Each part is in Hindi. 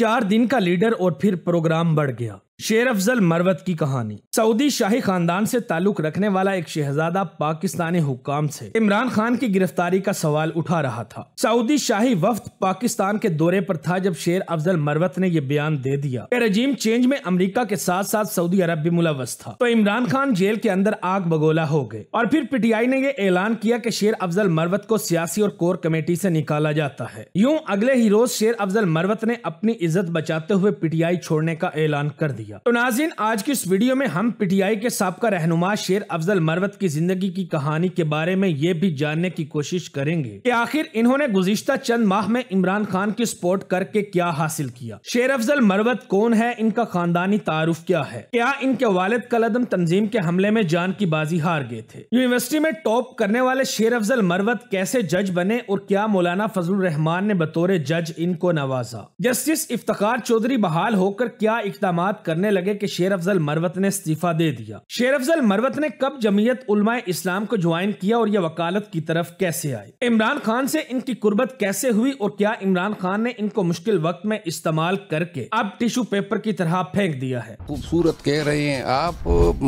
चार दिन का लीडर और फिर प्रोग्राम बढ़ गया शेर अफजल मरवत की कहानी सऊदी शाही खानदान से ताल्लुक रखने वाला एक शहजादा पाकिस्तानी हुकाम से इमरान खान की गिरफ्तारी का सवाल उठा रहा था सऊदी शाही वफ्त पाकिस्तान के दौरे पर था जब शेर अफजल मरवत ने यह बयान दे दिया कि रजीम चेंज में अमेरिका के साथ साथ सऊदी अरब भी मुलवस था तो इमरान खान जेल के अंदर आग बगोला हो गए और फिर पीटीआई ने यह ऐलान किया की कि शेर अफजल मरवत को सियासी और कोर कमेटी ऐसी निकाला जाता है यूँ अगले ही रोज शेर अफजल मरवत ने अपनी इज्जत बचाते हुए पीटीआई छोड़ने का ऐलान कर दिया दिया तो नाजिन आज की इस वीडियो में हम पीटीआई के सबका रहनुमा शेर अफजल मरवत की जिंदगी की कहानी के बारे में ये भी जानने की कोशिश करेंगे कि आखिर इन्होंने गुजश्ता चंद माह में इमरान खान की सपोर्ट करके क्या हासिल किया शेर अफजल मरवत कौन है इनका खानदानी तारुफ क्या है क्या इनके वालद कलदम तंजीम के हमले में जान की बाजी हार गए थे यूनिवर्सिटी में टॉप करने वाले शेर अफजल मरवत कैसे जज बने और क्या मौलाना फजल रहमान ने बतौर जज इनको नवाजा जस्टिस इफ्तार चौधरी बहाल होकर क्या इकदाम करने करने लगे कि शेर अफजल मरवत ने इस्तीफा दे दिया शेर अफजल मरवत ने कब जमीयत उलमाए इस्लाम को ज्वाइन किया और यह वकालत की तरफ कैसे आए इमरान खान से इनकी कुर्बत कैसे हुई और क्या इमरान खान ने इनको मुश्किल वक्त में इस्तेमाल करके अब टिश्यू पेपर की तरह फेंक दिया है खूबसूरत कह रहे हैं आप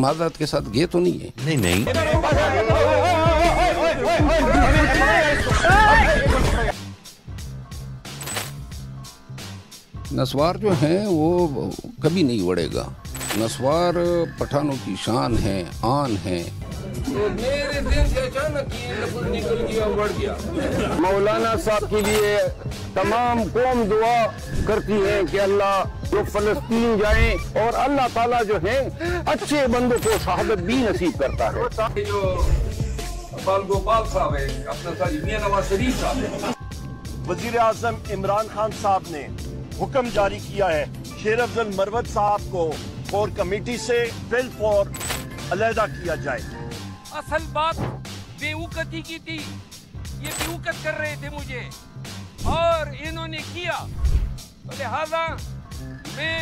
मदद के साथ गे तो नहीं है नहीं नहीं नसवार जो हैं वो कभी नहीं बढ़ेगा नसवार पठानों की शान है आन है तो मेरे दिल से अचानक निकल गया गया मौलाना साहब के लिए तमाम कौम दुआ करती है कि अल्लाह जो फलस्तीन जाए और अल्लाह ताला जो है अच्छे बंदों को शहादत भी नसीब करता है जो गोपाल साहब है अपना वजीर आजम इमरान खान साहब ने हुक्म जारी किया है शेर अफजल मरवत साहब को कोर कमेटी से बिल फॉर अलहदा किया जाए असल बात बेवकती की थी ये बेवकत कर रहे थे मुझे और इन्होंने किया तो लिहाजा मैं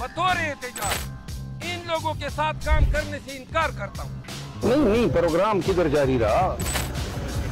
बतौर एहत इन लोगों के साथ काम करने से इनकार करता हूँ नहीं नहीं प्रोग्राम किधर जारी रहा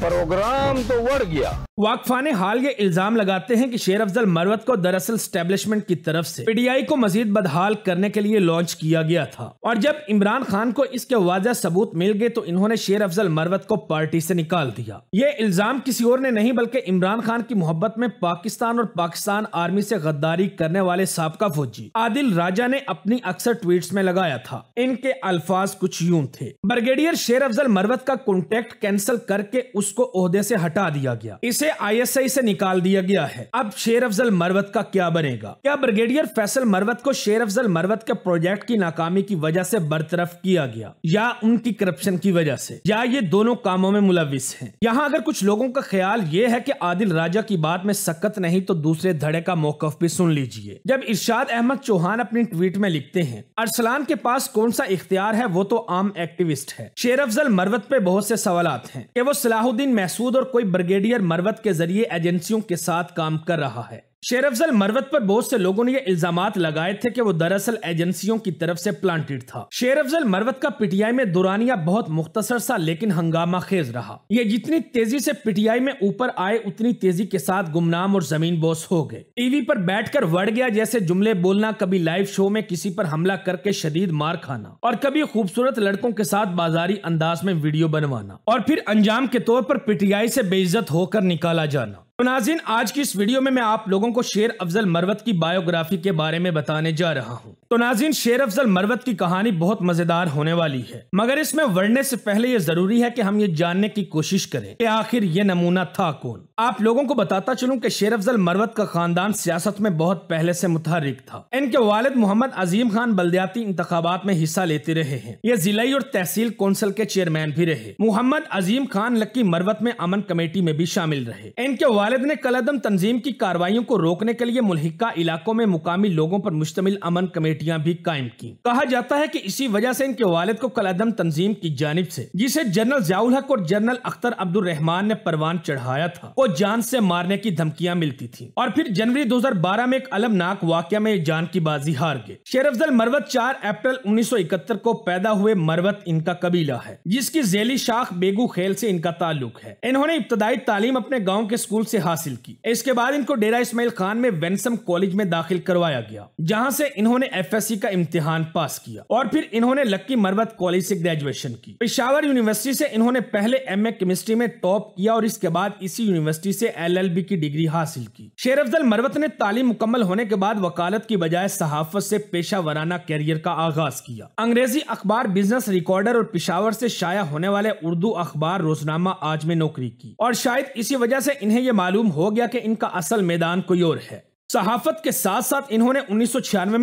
प्रोग्राम तो वर गया वाकफा ने हाल ये इल्जाम लगाते हैं कि शेर अफजल मरवत को दरअसल स्टेब्लिशमेंट की तरफ से पीडीआई को मजीद बदहाल करने के लिए लॉन्च किया गया था और जब इमरान खान को इसके वाजह सबूत मिल गए तो इन्होंने शेर अफजल मरवत को पार्टी से निकाल दिया ये इल्जाम किसी और ने नहीं बल्कि इमरान खान की मोहब्बत में पाकिस्तान और पाकिस्तान आर्मी ऐसी गद्दारी करने वाले सबका फौजी आदिल राजा ने अपनी अक्सर ट्वीट में लगाया था इनके अल्फाज कुछ यूं थे ब्रिगेडियर शेर अफजल मरवत का कॉन्टेक्ट कैंसिल करके उसको ओहदे हटा दिया गया इसे आईएसआई से निकाल दिया गया है अब शेर अफजल मरवत का क्या बनेगा क्या ब्रिगेडियर फैसल मरवत को शेर अफजल मरवत के प्रोजेक्ट की नाकामी की वजह से बरतरफ किया गया या उनकी करप्शन की वजह से या ये दोनों कामों में मुलविस है यहाँ अगर कुछ लोगों का ख्याल ये है की आदिल राजा की बात में सकत नहीं तो दूसरे धड़े का मौकफ भी सुन लीजिए जब इर्शाद अहमद चौहान अपनी ट्वीट में लिखते हैं अरसलान के पास कौन सा इख्तियार है वो तो आम एक्टिविस्ट है शेर अफजल मरवत पे बहुत से सवाल हैं कि वो सलाहुद्दीन महसूद और कोई ब्रिगेडियर मरवत के जरिए एजेंसियों के साथ काम कर रहा है शेर अफजल मरवत पर बहुत से लोगों ने ये इल्जाम लगाए थे कि वो दरअसल एजेंसियों की तरफ से प्लांटेड था शेर अफजल मरवत का पीटीआई में दुरानिया बहुत मुख्तसर सा लेकिन हंगामा खेज रहा ये जितनी तेजी से पीटीआई में ऊपर आए उतनी तेजी के साथ गुमनाम और जमीन बोस हो गए टीवी पर कर वड़ गया जैसे जुमले बोलना कभी लाइव शो में किसी पर हमला करके शदीद मार खाना और कभी खूबसूरत लड़कों के साथ बाजारी अंदाज में वीडियो बनवाना और फिर अंजाम के तौर पर पीटीआई से बेइज्जत होकर निकाला जाना तो नाजिन आज की इस वीडियो में मैं आप लोगों को शेर अफजल मरवत की बायोग्राफी के बारे में बताने जा रहा हूँ तो नाजिन शेर अफजल मरवत की कहानी बहुत मजेदार होने वाली है मगर इसमें वर्णने से पहले ये जरूरी है कि हम ये जानने की कोशिश करें कि आखिर ये नमूना था कौन आप लोगों को बताता चलूं कि शेर अफजल मरवत का खानदान सियासत में बहुत पहले से मुतहरक था इनके वालिद मोहम्मद अजीम खान बल्दियाती इंतबात में हिस्सा लेते रहे हैं ये जिलाई और तहसील कौंसिल के चेयरमैन भी रहे मोहम्मद अजीम खान लक्की मरवत में अमन कमेटी में भी शामिल रहे इनके खालिद ने कलदम तंजीम की कार्रवाइयों को रोकने के लिए मुलहिका इलाकों में मुकामी लोगों पर मुश्तमिल अमन कमेटियां भी कायम की कहा जाता है कि इसी वजह से इनके वालिद को कलदम तंजीम की जानब से जिसे जनरल जाउल हक और जनरल अख्तर अब्दुल रहमान ने परवान चढ़ाया था वो जान से मारने की धमकियां मिलती थी और फिर जनवरी दो हजार बारह में एक अलमनाक वाक्य में जान की बाजी हार गए शेर अफजल मरवत चार अप्रैल उन्नीस सौ इकहत्तर को पैदा हुए मरवत इनका कबीला है जिसकी जैली शाख बेगू खेल से इनका ताल्लुक है इन्होंने इब्तदाई तालीम अपने गाँव के स्कूल ऐसी हासिल की इसके बाद इनको डेरा इस्माइल खान में वेंसम कॉलेज में दाखिल करवाया गया जहाँ से इन्होंने एफ का इम्तिहान पास किया और फिर इन्होंने लक्की मरवत कॉलेज से ग्रेजुएशन की पिशावर यूनिवर्सिटी से इन्होंने पहले एम केमिस्ट्री में टॉप किया और इसके बाद इसी यूनिवर्सिटी से एल की डिग्री हासिल की शेर अफजल मरवत ने तालीम मुकम्मल होने के बाद वकालत की बजाय सहाफत से पेशा वराना कैरियर का आगाज किया अंग्रेजी अखबार बिजनेस रिकॉर्डर और पिशावर से शाया होने वाले उर्दू अखबार रोजनामा आज में नौकरी की और शायद इसी वजह से इन्हें ये मालूम मालूम हो गया कि इनका असल मैदान कोई और है सहाफत के साथ साथ इन्होंने उन्नीस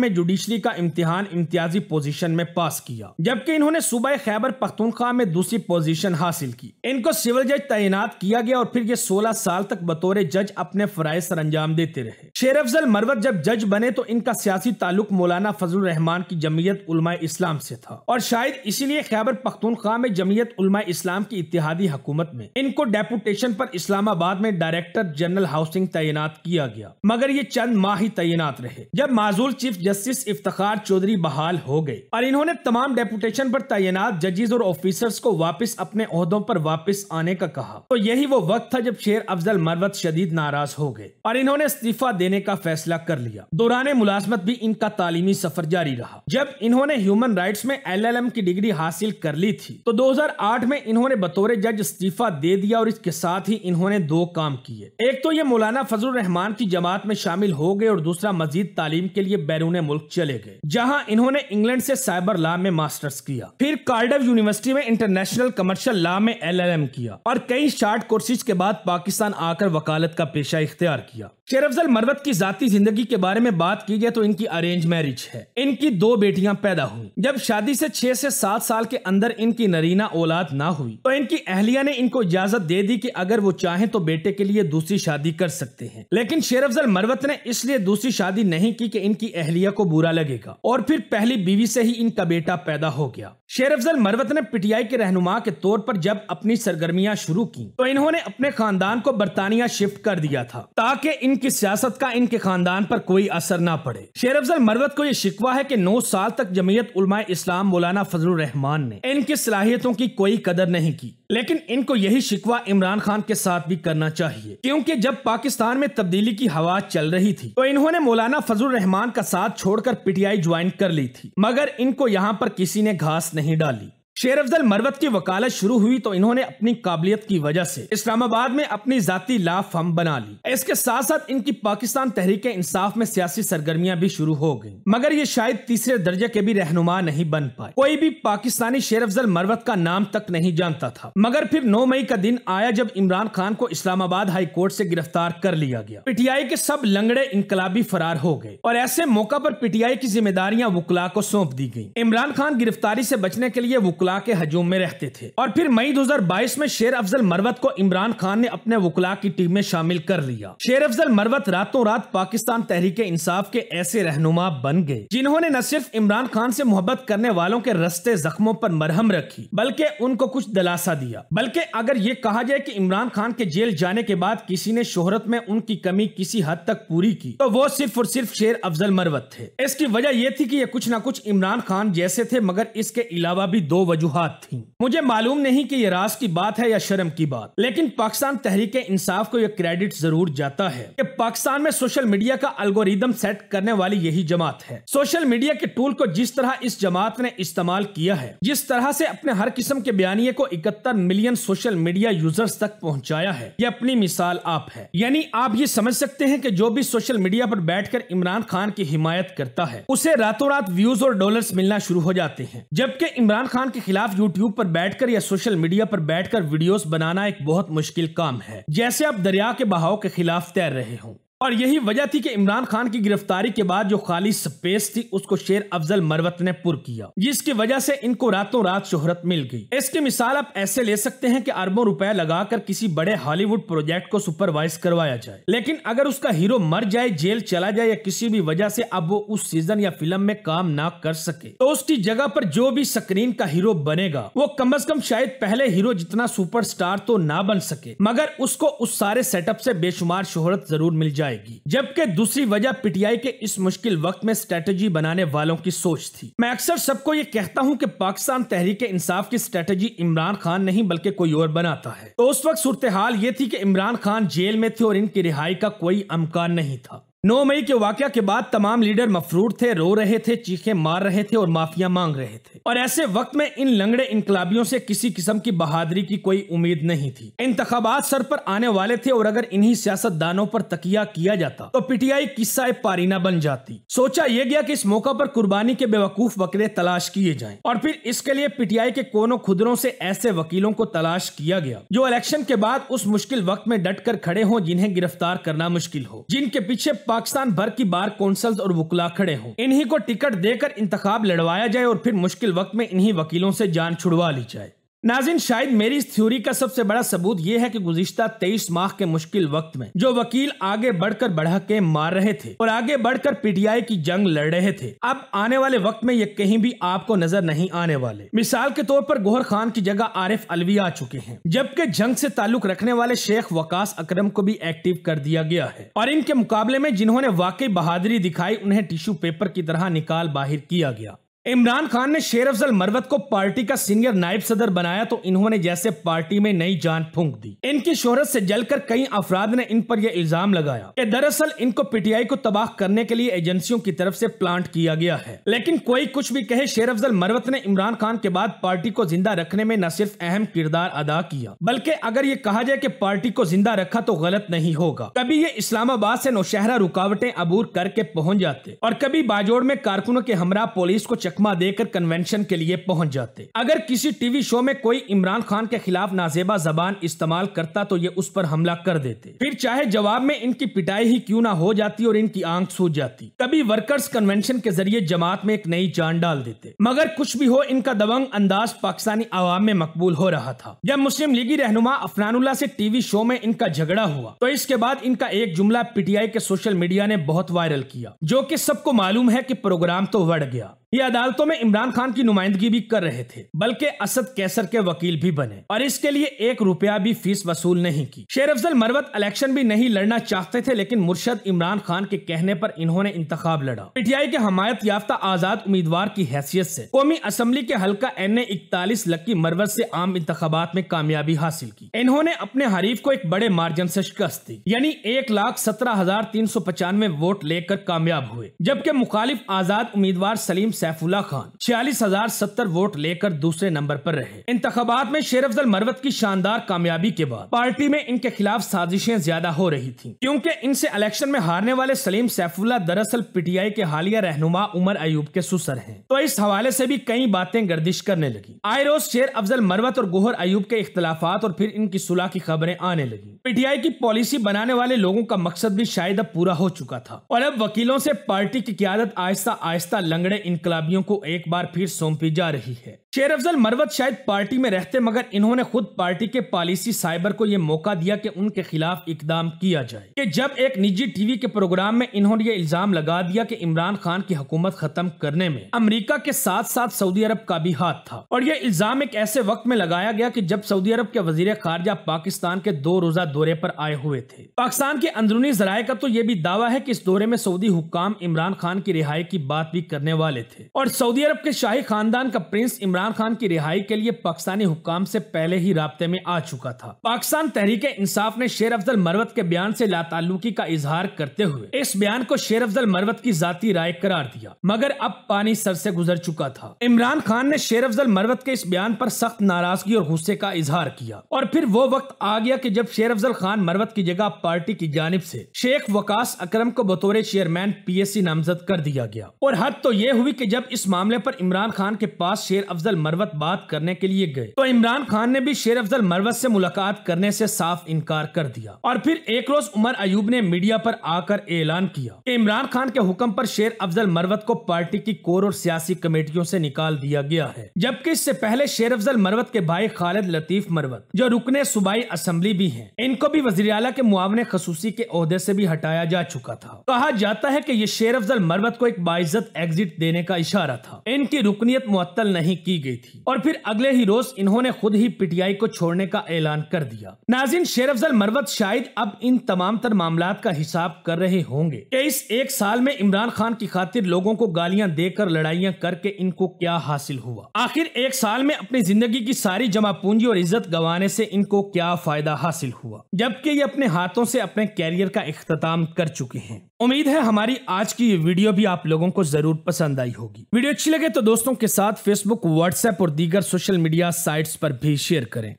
में जुडिशरी का इम्तिहान इम्तियाजी पोजीशन में पास किया जबकि इन्होंने सूबह खैबर पख्तूनख्वा में दूसरी पोजीशन हासिल की इनको सिविल जज तैनात किया गया और फिर ये 16 साल तक बतौर जज अपने फराइज सर अंजाम देते रहे शेर अफजल मरवत जब जज बने तो इनका सियासी ताल्लुक मौलाना फजल रहमान की जमीयत उलमा इस्लाम से था और शायद इसीलिए खैबर पख्तूनख्वा में जमीयत उलमा इस्लाम की इतिहादी हुकूमत में इनको डेपुटेशन पर इस्लामाबाद में डायरेक्टर जनरल हाउसिंग तैनात किया गया मगर ये चंद माह ही तैनात रहे जब माजूल चीफ जस्टिस इफ्तार चौधरी बहाल हो गए और इन्होंने तमाम डेपुटेशन पर तैनात जजेज और ऑफिसर्स को वापस अपने अहदों पर वापस आने का कहा तो यही वो वक्त था जब शेर अफजल मरवत शदीद नाराज हो गए और इन्होंने इस्तीफा देने का फैसला कर लिया दौरान मुलाजमत भी इनका तालीमी सफर जारी रहा जब इन्होंने ह्यूमन राइट्स में एलएलएम की डिग्री हासिल कर ली थी तो 2008 में इन्होंने बतौर जज इस्तीफा दे दिया और इसके साथ ही इन्होंने दो काम किए एक तो ये मौलाना फजल रहमान की जमात में शामिल शामिल हो गए और दूसरा मजीद तालीम के लिए बैरून मुल्क चले गए जहाँ इन्होंने इंग्लैंड से साइबर लॉ में मास्टर्स किया फिर कार्डव यूनिवर्सिटी में इंटरनेशनल कमर्शियल लॉ में एल किया और कई शार्ट कोर्सेज के बाद पाकिस्तान आकर वकालत का पेशा इख्तियार किया शेर अफजल मरवत की जाती जिंदगी के बारे में बात की जाए तो इनकी अरेंज मैरिज है इनकी दो बेटियां पैदा हुई जब शादी से छह से सात साल के अंदर इनकी नरीना औलाद ना हुई तो इनकी अहलिया ने इनको इजाजत दे दी कि अगर वो चाहें तो बेटे के लिए दूसरी शादी कर सकते हैं लेकिन शेर अफजल मरवत ने इसलिए दूसरी शादी नहीं की कि इनकी अहलिया को बुरा लगेगा और फिर पहली बीवी से ही इनका बेटा पैदा हो गया शेर अफजल मरवत ने पीटीआई के रहनुमा के तौर पर जब अपनी सरगर्मियां शुरू की तो इन्होंने अपने खानदान को बरतानिया शिफ्ट कर दिया था ताकि इनकी सियासत का इनके खानदान पर कोई असर न पड़े शेर अफजल मरवत को यह शिकवा है की नौ साल तक जमीयत उलमा इस्लाम मौलाना फजल रहमान ने इनकी सलाहियतों की कोई कदर नहीं की लेकिन इनको यही शिकवा इमरान खान के साथ भी करना चाहिए क्योंकि जब पाकिस्तान में तब्दीली की हवा चल रही रही थी तो इन्होंने मौलाना फजल रहमान का साथ छोड़कर पीटीआई ज्वाइन कर ली थी मगर इनको यहाँ पर किसी ने घास नहीं डाली शेर अफजल मरवत की वकालत शुरू हुई तो इन्होंने अपनी काबिलियत की वजह से इस्लामाबाद में अपनी जाती ला फम बना ली इसके साथ साथ इनकी पाकिस्तान तहरीक इंसाफ में सियासी सरगर्मियां भी शुरू हो गई मगर ये शायद तीसरे दर्जे के भी रहनुमा नहीं बन पाए कोई भी पाकिस्तानी शेर अफजल मरवत का नाम तक नहीं जानता था मगर फिर नौ मई का दिन आया जब इमरान खान को इस्लामाबाद हाई कोर्ट ऐसी गिरफ्तार कर लिया गया पीटीआई के सब लंगड़े इनकलाबी फरार हो गए और ऐसे मौका आरोप पीटीआई की जिम्मेदारियाँ वकला को सौंप दी गयी इमरान खान गिरफ्तारी ऐसी बचने के लिए वकला वकला के हजूम में रहते थे और फिर मई 2022 में शेर अफजल मरवत को इमरान खान ने अपने वकला की टीम में शामिल कर लिया शेर अफजल मरवत रातों रात पाकिस्तान तहरीक इंसाफ के ऐसे रहनुमा बन गए जिन्होंने न सिर्फ इमरान खान से मोहब्बत करने वालों के रस्ते जख्मों पर मरहम रखी बल्कि उनको कुछ दिलासा दिया बल्कि अगर ये कहा जाए की इमरान खान के जेल जाने के बाद किसी ने शोहरत में उनकी कमी किसी हद तक पूरी की तो वो सिर्फ और सिर्फ शेर अफजल मरवत थे इसकी वजह ये थी की ये कुछ न कुछ इमरान खान जैसे थे मगर इसके अलावा भी दो वजह वजूहत थी मुझे मालूम नहीं कि ये रास की बात है या शर्म की बात लेकिन पाकिस्तान तहरीक इंसाफ को यह क्रेडिट जरूर जाता है कि पाकिस्तान में सोशल मीडिया का अलगोरिदम सेट करने वाली यही जमात है सोशल मीडिया के टूल को जिस तरह इस जमात ने इस्तेमाल किया है जिस तरह से अपने हर किस्म के बयानिये को इकहत्तर मिलियन सोशल मीडिया यूजर्स तक पहुँचाया है ये अपनी मिसाल आप है यानी आप ये समझ सकते हैं की जो भी सोशल मीडिया बैठ कर इमरान खान की हिमायत करता है उसे रातों रात व्यूज और डॉलर मिलना शुरू हो जाते हैं जबकि इमरान खान के खिलाफ यूट्यूब पर बैठकर या सोशल मीडिया पर बैठकर वीडियोस बनाना एक बहुत मुश्किल काम है जैसे आप दरिया के बहाव के खिलाफ तैर रहे हों और यही वजह थी कि इमरान खान की गिरफ्तारी के बाद जो खाली स्पेस थी उसको शेर अफजल मरवत ने पुर किया जिसकी वजह से इनको रातों रात शोहरत मिल गई इसकी मिसाल आप ऐसे ले सकते हैं कि अरबों रुपए लगाकर किसी बड़े हॉलीवुड प्रोजेक्ट को सुपरवाइज करवाया जाए लेकिन अगर उसका हीरो मर जाए जेल चला जाए या किसी भी वजह से अब वो उस सीजन या फिल्म में काम ना कर सके तो उसकी जगह पर जो भी स्क्रीन का हीरो बनेगा वो कम अज कम शायद पहले हीरो जितना सुपर तो ना बन सके मगर उसको उस सारे सेटअप से बेशुमार शोहरत जरूर मिल जाए जाएगी जबकि दूसरी वजह पीटीआई के इस मुश्किल वक्त में स्ट्रेटजी बनाने वालों की सोच थी मैं अक्सर सबको ये कहता हूँ की पाकिस्तान तहरीक इंसाफ की स्ट्रेटेजी इमरान खान नहीं बल्कि कोई और बनाता है तो उस वक्त सूरत हाल ये थी की इमरान खान जेल में थे और इनकी रिहाई का कोई अमकान नहीं था नौ मई के वाक्य के बाद तमाम लीडर मफरूर थे रो रहे थे चीखे मार रहे थे और माफिया मांग रहे थे और ऐसे वक्त में इन लंगड़े इनकलाबियों से किसी किस्म की बहादरी की कोई उम्मीद नहीं थी इंतबात सर पर आने वाले थे और अगर इन्हीं सियासतदानों पर तकिया किया जाता तो पीटीआई किस्सा पारीना बन जाती सोचा यह गया कि इस मौका पर कुर्बानी के बेवकूफ बकरे तलाश किए जाए और फिर इसके लिए पीटीआई के कोनों खुदरों से ऐसे वकीलों को तलाश किया गया जो इलेक्शन के बाद उस मुश्किल वक्त में डट कर खड़े हो जिन्हें गिरफ्तार करना मुश्किल हो जिनके पीछे पाकिस्तान भर की बार कौंसल और वकला खड़े हों इन्हीं को टिकट देकर इंतखाब लड़वाया जाए और फिर मुश्किल वक्त में इन्हीं वकीलों से जान छुड़वा ली जाए नाजिन शायद मेरी इस थ्योरी का सबसे बड़ा सबूत यह है कि गुजश्ता तेईस माह के मुश्किल वक्त में जो वकील आगे बढ़कर बढ़ा के मार रहे थे और आगे बढ़कर पीटीआई की जंग लड़ रहे थे अब आने वाले वक्त में ये कहीं भी आपको नजर नहीं आने वाले मिसाल के तौर पर गोहर खान की जगह आरिफ अलवी आ चुके हैं जबकि जंग ऐसी ताल्लुक रखने वाले शेख वकास अक्रम को भी एक्टिव कर दिया गया है और इनके मुकाबले में जिन्होंने वाकई बहादुरी दिखाई उन्हें टिश्यू पेपर की तरह निकाल बाहर किया गया इमरान खान ने शेर अफजल मरवत को पार्टी का सीनियर नायब सदर बनाया तो इन्होंने जैसे पार्टी में नई जान फूंक दी इनकी शोहरत से जलकर कई अफराद ने इन पर यह इल्जाम लगाया कि दरअसल इनको पीटीआई को तबाह करने के लिए एजेंसियों की तरफ से प्लांट किया गया है लेकिन कोई कुछ भी कहे शेर अफजल मरवत ने इमरान खान के बाद पार्टी को जिंदा रखने में न सिर्फ अहम किरदार अदा किया बल्कि अगर ये कहा जाए की पार्टी को जिंदा रखा तो गलत नहीं होगा कभी ये इस्लामाबाद ऐसी नौशहरा रुकावटें अबूर करके पहुँच जाते और कभी बाजोड़ में कारकुनों के हमरा पुलिस को चक चकमा देकर कन्वेंशन के लिए पहुंच जाते अगर किसी टीवी शो में कोई इमरान खान के खिलाफ नाजेबा जबान इस्तेमाल करता तो ये उस पर हमला कर देते फिर चाहे जवाब में इनकी पिटाई ही क्यों ना हो जाती और इनकी आंख सूझ जाती कभी वर्कर्स कन्वेंशन के जरिए जमात में एक नई जान डाल देते मगर कुछ भी हो इनका दबंग अंदाज पाकिस्तानी आवाम में मकबूल हो रहा था जब मुस्लिम लीगी रहनुमा अफनानुल्ला से टीवी शो में इनका झगड़ा हुआ तो इसके बाद इनका एक जुमला पीटीआई के सोशल मीडिया ने बहुत वायरल किया जो कि सबको मालूम है कि प्रोग्राम तो बढ़ गया ये अदालतों में इमरान खान की नुमाइंदगी भी कर रहे थे बल्कि असद कैसर के वकील भी बने और इसके लिए एक रुपया भी फीस वसूल नहीं की शेर अफजल मरवत इलेक्शन भी नहीं लड़ना चाहते थे लेकिन मुर्शद इमरान खान के कहने पर इन्होंने इंतखाब लड़ा पीटीआई के हमायत याफ्ता आजाद उम्मीदवार की हैसियत ऐसी कौमी असम्बली के हल्का एन ए इकतालीस लक्की मरवत ऐसी आम इंतबात में कामयाबी हासिल की इन्होंने अपने हरीफ को एक बड़े मार्जिन ऐसी शिकस्त दी यानी एक लाख सत्रह हजार तीन सौ पचानवे वोट लेकर कामयाब हुए जबकि मुखालिफ आजाद उम्मीदवार सलीम सैफुल्ला खान छियालीस हजार सत्तर वोट लेकर दूसरे नंबर पर रहे इंतबात में शेर अफजल मरवत की शानदार कामयाबी के बाद पार्टी में इनके खिलाफ साजिशें ज्यादा हो रही थी क्यूँकी इनसे इलेक्शन में हारने वाले सलीम सैफुल्ला दरअसल पीटीआई के हालिया रहनुमा उमर अयूब के सुसर है तो इस हवाले ऐसी भी कई बातें गर्दिश करने लगी आए रोज शेर अफजल मरवत और गोहर अयूब के इख्तलाफात और फिर इनकी सुलह की खबरें आने लगी पीटीआई की पॉलिसी बनाने वाले लोगों का मकसद भी शायद अब पूरा हो चुका था और अब वकीलों से पार्टी की क्यादत आहिस्ता आहिस्ता लंगड़े इनकम इनकलाबियों को एक बार फिर सौंपी जा रही है शेर अफजल मरवत शायद पार्टी में रहते मगर इन्होंने खुद पार्टी के पॉलिसी साइबर को यह मौका दिया कि उनके खिलाफ इकदाम किया जाए कि जब एक निजी टीवी के प्रोग्राम में इन्होंने ये इल्जाम लगा दिया कि इमरान खान की हुकूमत खत्म करने में अमेरिका के साथ साथ सऊदी अरब का भी हाथ था और यह इल्जाम एक ऐसे वक्त में लगाया गया की जब सऊदी अरब के वजीर खारजा पाकिस्तान के दो रोजा दौरे पर आए हुए थे पाकिस्तान के अंदरूनी जराये का तो ये भी दावा है की इस दौरे में सऊदी हुकाम इमरान खान की रिहाई की बात भी करने वाले थे और सऊदी अरब के शाही खानदान का प्रिंस इमरान इमरान खान की रिहाई के लिए पाकिस्तानी हुक्म से पहले ही रबते में आ चुका था पाकिस्तान तहरीक इंसाफ ने शेर अफजल मरवत के बयान ऐसी लातालुकी का इजहार करते हुए इस बयान को शेर अफजल मरवत की जाति राय करार दिया मगर अब पानी सर ऐसी गुजर चुका था इमरान खान ने शेर अफजल मरवत के इस बयान आरोप सख्त नाराजगी और गुस्से का इजहार किया और फिर वो वक्त आ गया की जब शेर अफजल खान मरवत की जगह पार्टी की जानब ऐसी शेख वकास अक्रम को बतौर चेयरमैन पी एस सी नामजद कर दिया गया और हद तो ये हुई की जब इस मामले आरोप इमरान खान के पास शेर अफजल अफजल मरवत बात करने के लिए गए तो इमरान खान ने भी शेर अफजल मरवत से मुलाकात करने से साफ इनकार कर दिया और फिर एक रोज उमर अयूब ने मीडिया पर आकर ऐलान किया कि इमरान खान के हुक्म पर शेर अफजल मरवत को पार्टी की कोर और सियासी कमेटियों से निकाल दिया गया है जबकि इससे पहले शेर अफजल मरवत के भाई खालिद लतीफ मरवत जो रुकने सूबाई असम्बली भी है इनको भी वजी अला के मुआवने खसूसी के अहदे ऐसी भी हटाया जा चुका था कहा जाता है की ये शेर अफजल मरवत को एक बाइज्जत एग्जिट देने का इशारा था इनकी रुकनीत मुत्तल नहीं की की गई थी और फिर अगले ही रोज इन्होंने खुद ही पीटीआई को छोड़ने का ऐलान कर दिया नाजिन शेर अफजल मरवत शायद अब इन तमाम तर मामला का हिसाब कर रहे होंगे इस एक साल में इमरान खान की खातिर लोगों को गालियां देकर लड़ाइयां करके इनको क्या हासिल हुआ आखिर एक साल में अपनी जिंदगी की सारी जमा पूंजी और इज्जत गंवाने से इनको क्या फायदा हासिल हुआ जबकि ये अपने हाथों से अपने कैरियर का अख्ताम कर चुके हैं उम्मीद है हमारी आज की ये वीडियो भी आप लोगों को जरूर पसंद आई होगी वीडियो अच्छी लगे तो दोस्तों के साथ फेसबुक व्हाट्सएप और दीगर सोशल मीडिया साइट्स पर भी शेयर करें